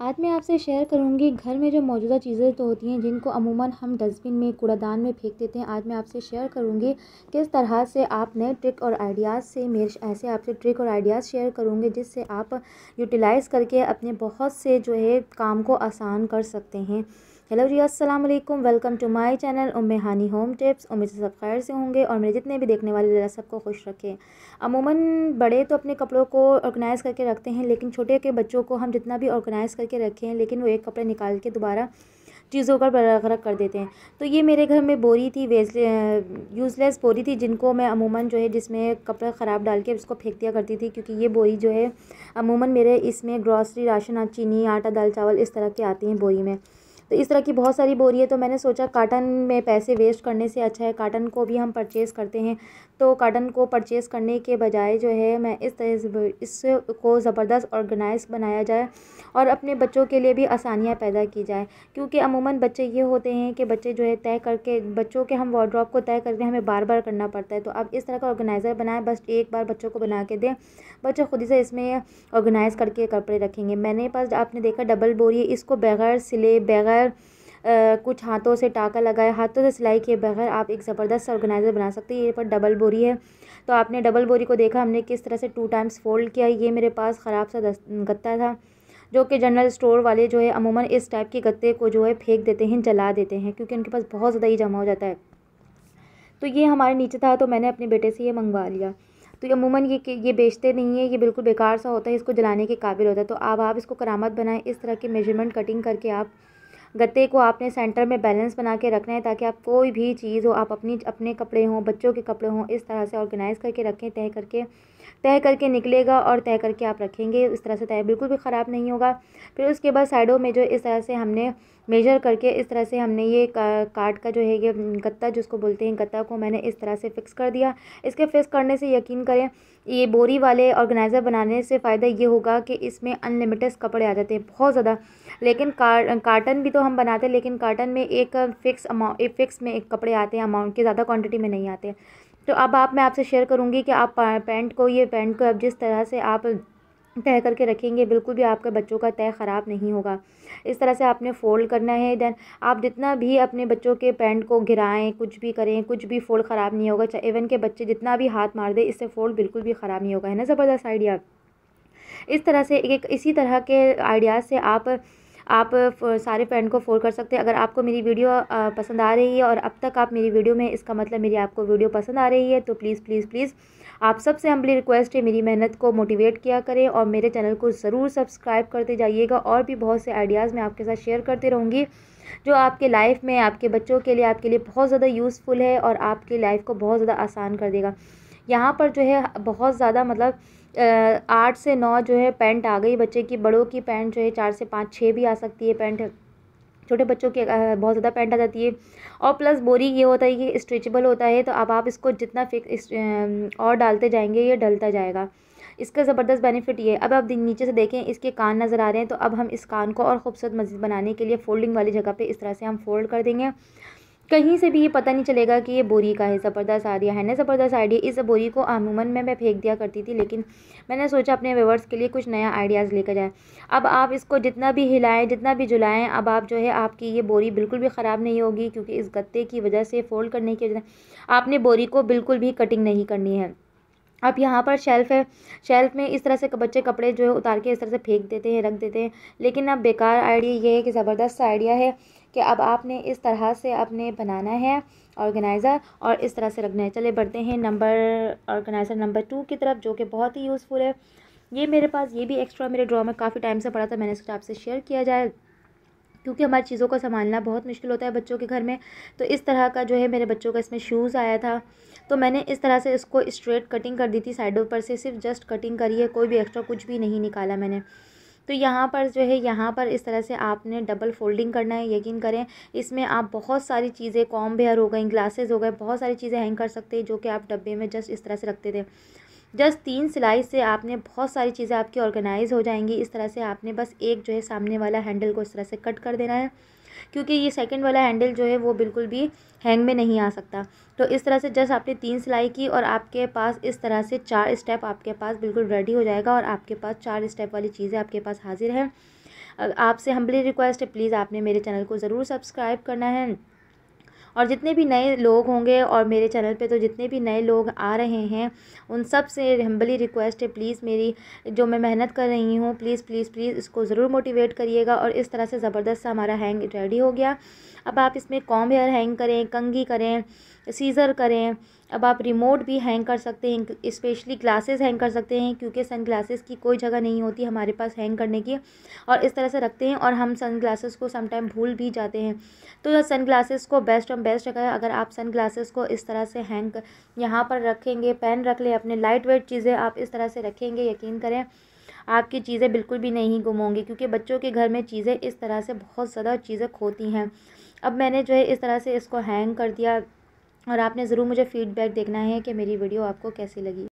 आज मैं आपसे शेयर करूंगी घर में जो मौजूदा चीज़ें तो होती हैं जिनको अमूमन हम डस्टबिन में कूड़ादान में फेंक देते हैं आज मैं आपसे शेयर करूंगी किस तरह से आप नए ट्रिक और आइडियाज़ से मेरे ऐसे आपसे ट्रिक और आइडियाज़ शेयर करूंगी जिससे आप यूटिलाइज़ करके अपने बहुत से जो है काम को आसान कर सकते हैं हेलो जी अस्सलाम वालेकुम welcome to my channel um Hani home tips उम्मीद से सब खैर से होंगे और मेरे जितने भी देखने वाले जरा सबको खुश रखें अमूमन बड़े तो अपने कपड़ों को ऑर्गेनाइज़ करके रखते हैं लेकिन छोटे के बच्चों को हम जितना भी ऑर्गेनाइज़ करके रखें लेकिन वो एक कपड़े निकाल के दोबारा चीज़ों का बरकरक कर देते हैं तो ये मेरे घर में बोरी थी वेस्ट यूज़लेस बोरी थी जिनको मैं अमूमन जो है जिसमें कपड़ा ख़राब डाल के उसको फेंक दिया करती थी क्योंकि ये बोरी जो है अमूमन मेरे इसमें ग्रॉसरी राशन चीनी आटा दाल चावल इस तरह के आती हैं बोरी में तो इस तरह की बहुत सारी बोरी है तो मैंने सोचा काटन में पैसे वेस्ट करने से अच्छा है काटन को भी हम परचेज़ करते हैं तो काटन को परचेज़ करने के बजाय जो है मैं इस तरह इसको ज़बरदस्त ऑर्गेनाइज बनाया जाए और अपने बच्चों के लिए भी आसानियाँ पैदा की जाए क्योंकि अमूमन बच्चे ये होते हैं कि बच्चे जो है तय करके बच्चों के हम वार्ड्रॉप को तय करके हमें बार बार करना पड़ता है तो अब इस तरह का ऑर्गेनाइज़र बनाएं बस एक बार बच्चों को बना के दें बच्चे खुद से इसमें ऑर्गेनाइज़ करके कपड़े रखेंगे मैंने पास आपने देखा डबल बोरी इसको बगैर सिले बगैर बगैर कुछ हाथों से टाका लगाए हाथों से सिलाई के बगैर आप एक ज़बरदस्त ऑर्गेनाइज़र बना सकते हैं ये पर डबल बोरी है तो आपने डबल बोरी को देखा हमने किस तरह से टू टाइम्स फोल्ड किया ये मेरे पास ख़राब सा गत्ता था जो कि जनरल स्टोर वाले जो है अमूमन इस टाइप के गत्ते को जो है फेंक देते हैं जला देते हैं क्योंकि उनके पास बहुत ज़्यादा ही जमा हो जाता है तो ये हमारे नीचे था तो मैंने अपने बेटे से ये मंगवा लिया तो अमूमन ये ये बेचते नहीं है ये बिल्कुल बेकार सा होता है इसको जलाने के काबिल होता है तो अब आप इसको करामत बनाएं इस तरह की मेजरमेंट कटिंग करके आप गत्ते को आपने सेंटर में बैलेंस बना के रखना है ताकि आप कोई भी चीज़ हो आप अपनी अपने कपड़े हों बच्चों के कपड़े हों इस तरह से ऑर्गेनाइज़ करके रखें तय करके तय करके निकलेगा और तय करके आप रखेंगे इस तरह से तय बिल्कुल भी ख़राब नहीं होगा फिर उसके बाद साइडों में जो इस तरह से हमने मेजर करके इस तरह से हमने ये कार्ड का जो है ये गत्ता जिसको बोलते हैं गत्ता को मैंने इस तरह से फ़िक्स कर दिया इसके फिक्स करने से यकीन करें ये बोरी वाले ऑर्गेनाइज़र बनाने से फ़ायदा ये होगा कि इसमें अनलिमिटेड कपड़े आ जाते हैं बहुत ज़्यादा लेकिन कार्टन भी तो हम बनाते हैं लेकिन कार्टन में एक फ़िक्स अमाउंट एक फ़िक्स में एक कपड़े आते हैं अमाउंट के ज़्यादा क्वान्टिटी में नहीं आते तो अब आप मैं आपसे शेयर करूँगी कि आप पैंट को ये पैंट को अब जिस तरह से आप तय करके रखेंगे बिल्कुल भी आपके बच्चों का तय ख़राब नहीं होगा इस तरह से आपने फ़ोल्ड करना है देन आप जितना भी अपने बच्चों के पैंट को गिराएं कुछ भी करें कुछ भी फ़ोल्ड ख़राब नहीं होगा चाहे इवन के बच्चे जितना भी हाथ मार दे इससे फ़ोल्ड बिल्कुल भी ख़राब नहीं होगा है ना ज़बरदस्त आइडिया इस तरह से एक इसी तरह के आइडियाज़ से आप आप सारे फ्रेंड को फ़ोन कर सकते हैं अगर आपको मेरी वीडियो पसंद आ रही है और अब तक आप मेरी वीडियो में इसका मतलब मेरी आपको वीडियो पसंद आ रही है तो प्लीज़ प्लीज़ प्लीज़ आप सबसे हम्बली रिक्वेस्ट है मेरी मेहनत को मोटिवेट किया करें और मेरे चैनल को ज़रूर सब्सक्राइब करते जाइएगा और भी बहुत से आइडियाज़ मैं आपके साथ शेयर करती रहूँगी जो आपके लाइफ में आपके बच्चों के लिए आपके लिए बहुत ज़्यादा यूज़फुल है और आपकी लाइफ को बहुत ज़्यादा आसान कर देगा यहाँ पर जो है बहुत ज़्यादा मतलब आठ से नौ जो है पैंट आ गई बच्चे की बड़ों की पैंट जो है चार से पाँच छः भी आ सकती है पैंट छोटे बच्चों की बहुत ज़्यादा पैंट आ जाती है और प्लस बोरी ये होता है कि स्ट्रेचेबल होता है तो अब आप इसको जितना फिक्स और डालते जाएंगे ये डलता जाएगा इसका ज़बरदस्त बेनिफिट ये अब आप नीचे से देखें इसके कान नज़र आ रहे हैं तो अब हम इस कान को और ख़ूबसूरत मज़ीद बनाने के लिए फ़ोल्डिंग वाली जगह पे इस तरह से हम फोल्ड कर देंगे कहीं से भी ये पता नहीं चलेगा कि ये बोरी का है ज़बरदस्त आइडिया है ना ज़बरदस्त आइडिया इस बोरी को अमूमन में मैं फेंक दिया करती थी लेकिन मैंने सोचा अपने व्यवर्स के लिए कुछ नया आइडियाज़ लेकर जाए अब आप इसको जितना भी हिलाएं जितना भी जुलाएं अब आप जो है आपकी ये बोरी बिल्कुल भी ख़राब नहीं होगी क्योंकि इस गत्ते की वजह से फ़ोल्ड करने की वजह आपने बोरी को बिल्कुल भी कटिंग नहीं करनी है अब यहाँ पर शेल्फ़ है शेल्फ़ में इस तरह से बच्चे कपड़े जो है उतार के इस तरह से फेंक देते हैं रख देते हैं लेकिन अब बेकार आइडिया ये है कि ज़बरदस्त आइडिया है कि अब आपने इस तरह से अपने बनाना है ऑर्गेनाइज़र और इस तरह से रखना है चले बढ़ते हैं नंबर ऑर्गेनाइज़र नंबर टू की तरफ जो कि बहुत ही यूज़फुल है ये मेरे पास ये भी एक्स्ट्रा मेरे ड्रॉ में काफ़ी टाइम से पड़ा था मैंने इसको आपसे शेयर किया जाए क्योंकि हमारी चीज़ों को संभालना बहुत मुश्किल होता है बच्चों के घर में तो इस तरह का जो है मेरे बच्चों का इसमें शूज़ आया था तो मैंने इस तरह से इसको स्ट्रेट कटिंग कर दी थी साइडों पर से सिर्फ जस्ट कटिंग करी है कोई भी एक्स्ट्रा कुछ भी नहीं निकाला मैंने तो यहाँ पर जो है यहाँ पर इस तरह से आपने डबल फोल्डिंग करना है यकीन करें इसमें आप बहुत सारी चीज़ें कॉम बेयर हो गई ग्लासेस हो गए बहुत सारी चीज़ें हैंग कर सकते हैं जो कि आप डब्बे में जस्ट इस तरह से रखते थे जस्ट तीन सिलाई से आपने बहुत सारी चीज़ें आपकी ऑर्गेनाइज़ हो जाएंगी इस तरह से आपने बस एक जो है सामने वाला हैंडल को इस तरह से कट कर देना है क्योंकि ये सेकेंड वाला हैंडल जो है वो बिल्कुल भी हैंग में नहीं आ सकता तो इस तरह से जस्ट आपने तीन सिलाई की और आपके पास इस तरह से चार स्टेप आपके पास बिल्कुल रेडी हो जाएगा और आपके पास चार स्टेप वाली चीज़ें आपके पास हाजिर है आपसे हम्बली रिक्वेस्ट है प्लीज़ आपने मेरे चैनल को ज़रूर सब्सक्राइब करना है और जितने भी नए लोग होंगे और मेरे चैनल पे तो जितने भी नए लोग आ रहे हैं उन सब से हम्बली रिक्वेस्ट है प्लीज़ मेरी जो मैं मेहनत कर रही हूँ प्लीज़ प्लीज़ प्लीज़ इसको ज़रूर मोटिवेट करिएगा और इस तरह से ज़बरदस्त सा हमारा हैंग रेडी हो गया अब आप इसमें कॉम हेयर हैंग करें कंगी करें सीज़र करें अब आप रिमोट भी हैंग कर सकते हैं इस्पेशली ग्लासेस हैंग कर सकते हैं क्योंकि सन ग्लासेस की कोई जगह नहीं होती हमारे पास हैंग करने की और इस तरह से रखते हैं और हम सन ग्लासेस को समटाइम भूल भी जाते हैं तो सन ग्लासेस को बेस्ट और बेस्ट जगह अगर आप सन ग्लासेस को इस तरह से हैंग यहाँ पर रखेंगे पेन रख लें अपने लाइट वेट चीज़ें आप इस तरह से रखेंगे यकीन करें आपकी चीज़ें बिल्कुल भी नहीं गुम होंगी क्योंकि बच्चों के घर में चीज़ें इस तरह से बहुत ज़्यादा चीज़ें खोती हैं अब मैंने जो है इस तरह से इसको हैंग कर दिया और आपने ज़रूर मुझे फ़ीडबैक देखना है कि मेरी वीडियो आपको कैसी लगी